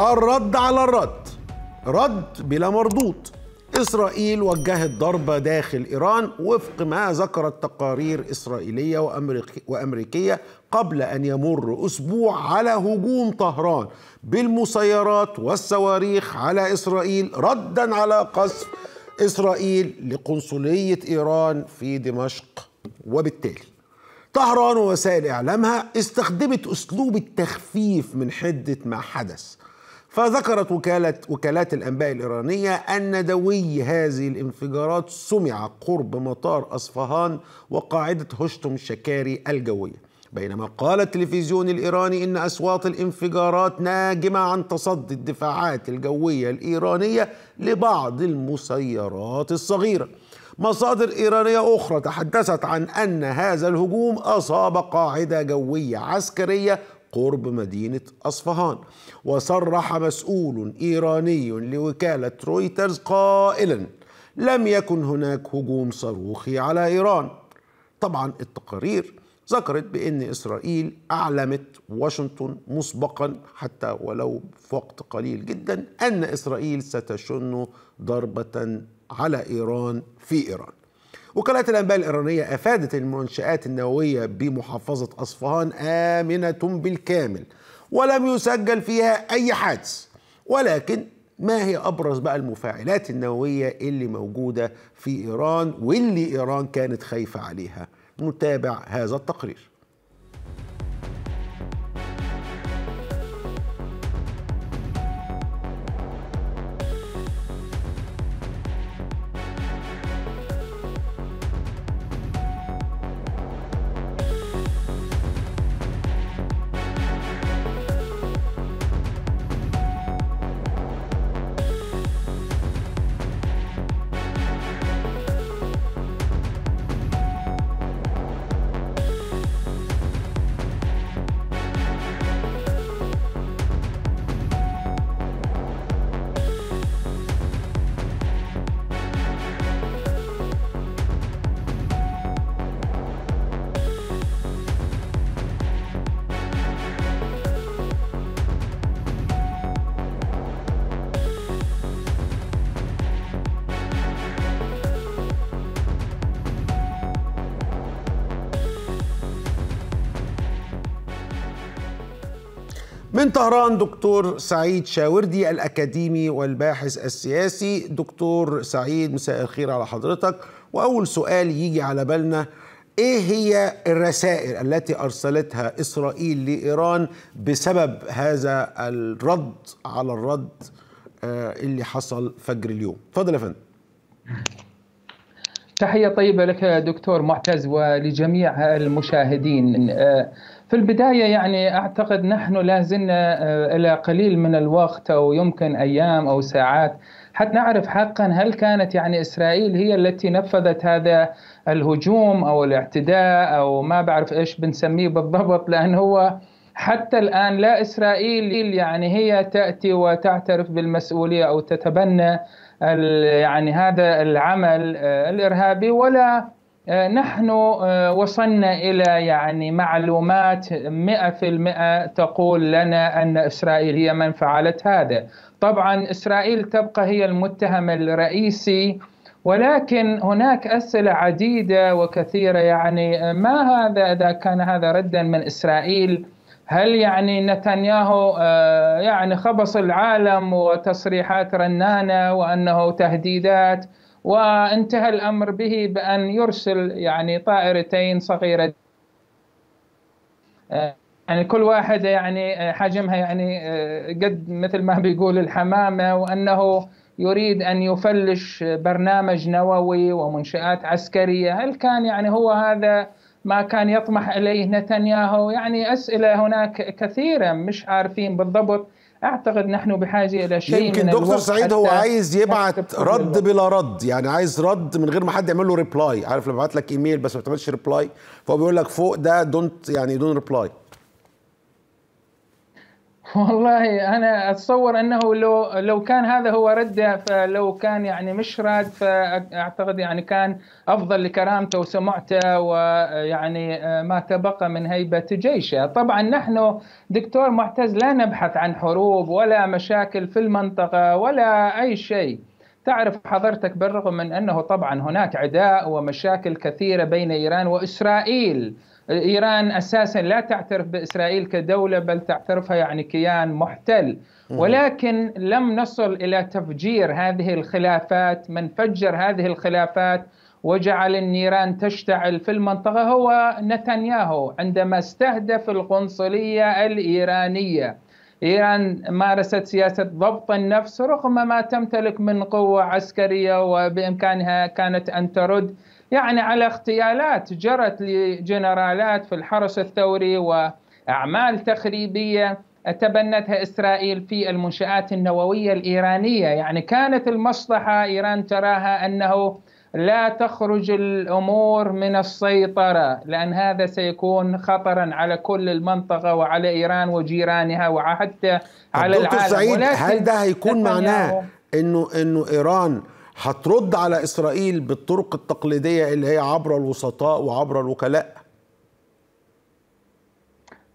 الرد على الرد رد بلا مردود إسرائيل وجهت ضربة داخل إيران وفق ما ذكرت تقارير إسرائيلية وأمريكية قبل أن يمر أسبوع على هجوم طهران بالمسيرات والصواريخ على إسرائيل ردا على قصف إسرائيل لقنصلية إيران في دمشق وبالتالي طهران ووسائل إعلامها استخدمت أسلوب التخفيف من حدة ما حدث فذكرت وكالة وكالات الأنباء الإيرانية أن دوي هذه الانفجارات سمع قرب مطار أصفهان وقاعدة هشتم شكاري الجوية بينما قال التلفزيون الإيراني إن أصوات الانفجارات ناجمة عن تصدي الدفاعات الجوية الإيرانية لبعض المسيرات الصغيرة مصادر إيرانية أخرى تحدثت عن أن هذا الهجوم أصاب قاعدة جوية عسكرية قرب مدينة أصفهان وصرح مسؤول إيراني لوكالة رويترز قائلا لم يكن هناك هجوم صاروخي على إيران طبعا التقارير ذكرت بأن إسرائيل أعلمت واشنطن مسبقا حتى ولو في وقت قليل جدا أن إسرائيل ستشن ضربة على إيران في إيران وكالات الأنباء الإيرانية أفادت المنشآت النووية بمحافظة أصفهان آمنة بالكامل ولم يسجل فيها أي حادث ولكن ما هي أبرز بقى المفاعلات النووية اللي موجودة في إيران واللي إيران كانت خايفة عليها نتابع هذا التقرير من طهران دكتور سعيد شاوردي الأكاديمي والباحث السياسي دكتور سعيد مساء الخير على حضرتك وأول سؤال يجي على بالنا ايه هي الرسائل التي ارسلتها اسرائيل لايران بسبب هذا الرد على الرد آه، اللي حصل فجر اليوم اتفضل يا فندم تحيه طيبه لك دكتور معتز ولجميع المشاهدين آه، في البداية يعني أعتقد نحن لا زلنا آه، إلى قليل من الوقت أو يمكن أيام أو ساعات حتى نعرف حقا هل كانت يعني إسرائيل هي التي نفذت هذا الهجوم أو الاعتداء أو ما بعرف إيش بنسميه بالضبط لأن هو حتى الآن لا إسرائيل يعني هي تأتي وتعترف بالمسؤولية أو تتبنى يعني هذا العمل آه، الإرهابي ولا آه، نحن آه، وصلنا إلى يعني معلومات 100% تقول لنا أن إسرائيل هي من فعلت هذا طبعا إسرائيل تبقى هي المتهم الرئيسي ولكن هناك أسئلة عديدة وكثيرة يعني آه، ما هذا إذا كان هذا ردا من إسرائيل هل يعني نتنياهو يعني خبص العالم وتصريحات رنانة وأنه تهديدات وانتهى الامر به بان يرسل يعني طائرتين صغيره آه، يعني كل واحده يعني آه، حجمها يعني آه، قد مثل ما بيقول الحمامه وانه يريد ان يفلش برنامج نووي ومنشات عسكريه، هل كان يعني هو هذا ما كان يطمح اليه نتنياهو؟ يعني اسئله هناك كثيره مش عارفين بالضبط اعتقد نحن بحاجه الى شيء يمكن من دكتور سعيد هو عايز يبعت رد بلا رد يعني عايز رد من غير ما حد يعمل له ريبلاي عارف لما بعت لك ايميل بس ما بتعملش ريبلاي فهو بيقول لك فوق ده دونت يعني دون ريبلاي والله انا اتصور انه لو لو كان هذا هو رده فلو كان يعني مش راد فاعتقد يعني كان افضل لكرامته وسمعته ويعني آه، ما تبقى من هيبه جيشه، طبعا نحن دكتور معتز لا نبحث عن حروب ولا مشاكل في المنطقه ولا اي شيء. تعرف حضرتك بالرغم من انه طبعا هناك عداء ومشاكل كثيره بين ايران واسرائيل ايران اساسا لا تعترف باسرائيل كدوله بل تعترفها يعني كيان محتل ولكن لم نصل الى تفجير هذه الخلافات من فجر هذه الخلافات وجعل النيران تشتعل في المنطقه هو نتنياهو عندما استهدف القنصليه الايرانيه إيران مارست سياسة ضبط النفس رغم ما تمتلك من قوة عسكرية وبإمكانها كانت أن ترد يعني على اغتيالات جرت لجنرالات في الحرس الثوري وأعمال تخريبية تبنتها إسرائيل في المنشآت النووية الإيرانية يعني كانت المصلحة إيران تراها أنه لا تخرج الامور من السيطره لان هذا سيكون خطرا على كل المنطقه وعلى ايران وجيرانها وحتى على العالم سعيد هل ده هيكون معناه انه انه ايران هترد على اسرائيل بالطرق التقليديه اللي هي عبر الوسطاء وعبر الوكلاء؟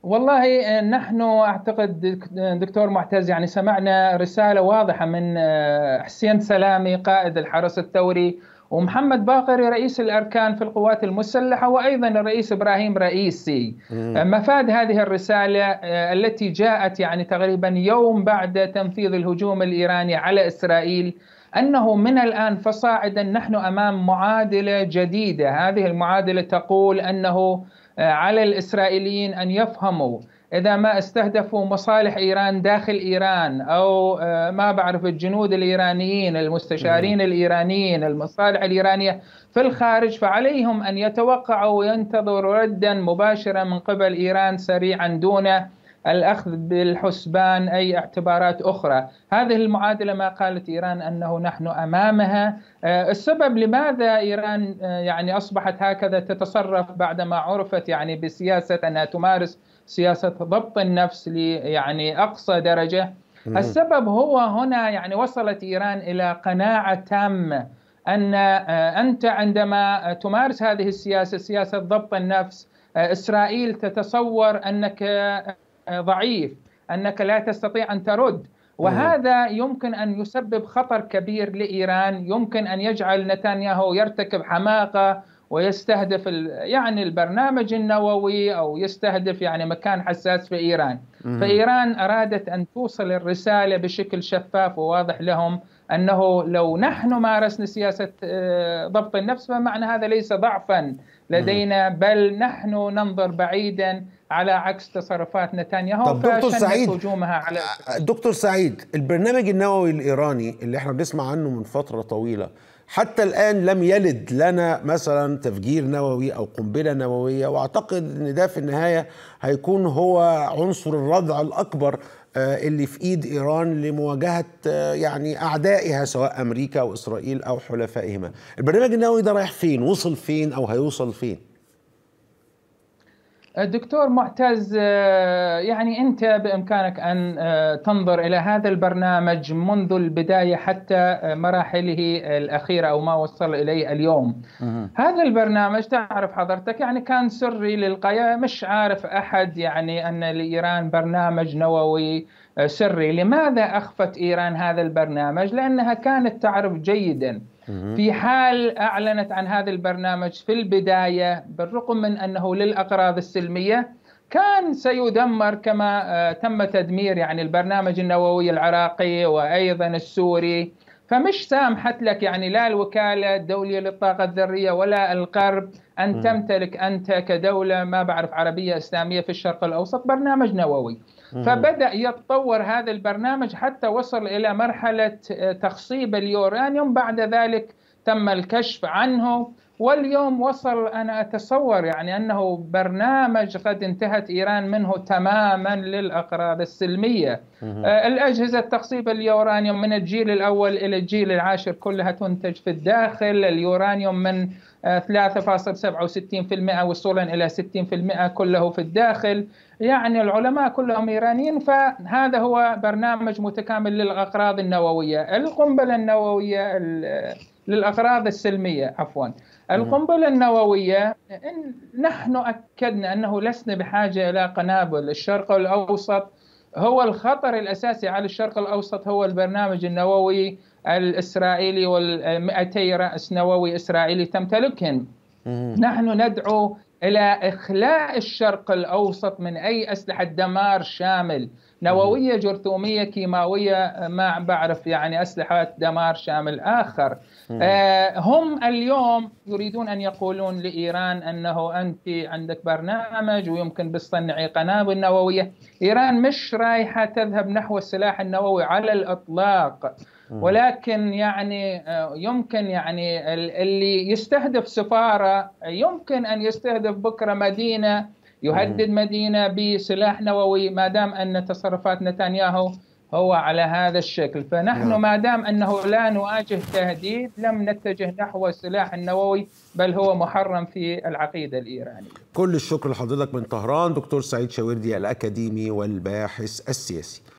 والله آه، نحن اعتقد دكتور معتز يعني سمعنا رساله واضحه من آه، حسين سلامي قائد الحرس الثوري ومحمد باقري رئيس الأركان في القوات المسلحة وأيضا الرئيس إبراهيم رئيسي أه، مفاد هذه الرسالة أه، التي جاءت يعني تقريبا يوم بعد تنفيذ الهجوم الإيراني على إسرائيل أنه من الآن فصاعدا نحن أمام معادلة جديدة هذه المعادلة تقول أنه أه، على الإسرائيليين أن يفهموا إذا ما استهدفوا مصالح إيران داخل إيران أو آه، ما بعرف الجنود الإيرانيين المستشارين الإيرانيين المصالح الإيرانية في الخارج فعليهم أن يتوقعوا وينتظروا ردا مباشرا من قبل إيران سريعا دون الأخذ بالحسبان أي اعتبارات أخرى هذه المعادلة ما قالت إيران أنه نحن أمامها آه، السبب لماذا إيران آه، يعني أصبحت هكذا تتصرف بعدما عرفت يعني بسياسة أنها تمارس سياسه ضبط النفس يعني اقصى درجه السبب هو هنا يعني وصلت ايران الى قناعه تامه ان آه، انت عندما تمارس هذه السياسه سياسه ضبط النفس آه، اسرائيل تتصور انك آه، ضعيف انك لا تستطيع ان ترد وهذا يمكن ان يسبب خطر كبير لايران يمكن ان يجعل نتنياهو يرتكب حماقه ويستهدف يعني البرنامج النووي او يستهدف يعني مكان حساس في ايران، فايران ارادت ان توصل الرساله بشكل شفاف وواضح لهم انه لو نحن مارسنا سياسه آه، ضبط النفس فمعنى هذا ليس ضعفا لدينا بل نحن ننظر بعيدا على عكس تصرفات نتنياهو طب دكتور سعيد هجومها على آه، دكتور سعيد البرنامج النووي الايراني اللي احنا بنسمع عنه من فتره طويله حتى الآن لم يلد لنا مثلا تفجير نووي أو قنبلة نووية وأعتقد أن ده في النهاية هيكون هو عنصر الردع الأكبر آه، اللي في ايد ايران لمواجهه آه، يعني اعدائها سواء امريكا أو إسرائيل او حلفائهما. البرنامج النووي ده رايح فين؟ وصل فين او هيوصل فين؟ آه، دكتور معتز آه، يعني انت بامكانك ان آه، تنظر الى هذا البرنامج منذ البدايه حتى مراحله الاخيره او ما وصل اليه اليوم. أه. هذا البرنامج تعرف حضرتك يعني كان سري للغايه مش عارف احد يعني ان لايران برنامج نووي آه، سري لماذا أخفت إيران هذا البرنامج لأنها كانت تعرف جيدا في حال أعلنت عن هذا البرنامج في البداية بالرغم من أنه للأغراض السلمية كان سيدمر كما آه، تم تدمير يعني البرنامج النووي العراقي وأيضا السوري فمش سامحت لك يعني لا الوكالة الدولية للطاقة الذرية ولا الغرب أن تمتلك أنت كدولة ما بعرف عربية إسلامية في الشرق الأوسط برنامج نووي فبدأ يتطور هذا البرنامج حتى وصل إلى مرحلة تخصيب اليورانيوم بعد ذلك تم الكشف عنه واليوم وصل أنا أتصور يعني أنه برنامج قد انتهت إيران منه تماما للاغراض السلمية آه، الأجهزة التخصيب اليورانيوم من الجيل الأول إلى الجيل العاشر كلها تنتج في الداخل اليورانيوم من 3.67% آه، وصولا إلى 60% كله في الداخل يعني العلماء كلهم إيرانيين فهذا هو برنامج متكامل للاغراض النووية القنبلة النووية للأغراض السلمية عفوا القنبلة النووية نحن أكدنا أنه لسنا بحاجة إلى قنابل الشرق الأوسط هو الخطر الأساسي على الشرق الأوسط هو البرنامج النووي الإسرائيلي وال200 رأس نووي إسرائيلي تمتلكهم نحن ندعو الى اخلاء الشرق الاوسط من اي اسلحه دمار شامل نوويه جرثوميه كيماويه ما بعرف يعني اسلحه دمار شامل اخر آه، هم اليوم يريدون ان يقولون لايران انه انت عندك برنامج ويمكن بتصنعي قنابل نوويه ايران مش رايحه تذهب نحو السلاح النووي على الاطلاق ولكن يعني آه، يمكن يعني اللي يستهدف سفاره يمكن ان يستهدف بكره مدينه يهدد مدينه بسلاح نووي ما دام ان تصرفات نتنياهو هو على هذا الشكل فنحن نعم. ما دام انه لا نواجه تهديد لم نتجه نحو السلاح النووي بل هو محرم في العقيده الايرانيه كل الشكر لحضرتك من طهران دكتور سعيد شاوردي الاكاديمي والباحث السياسي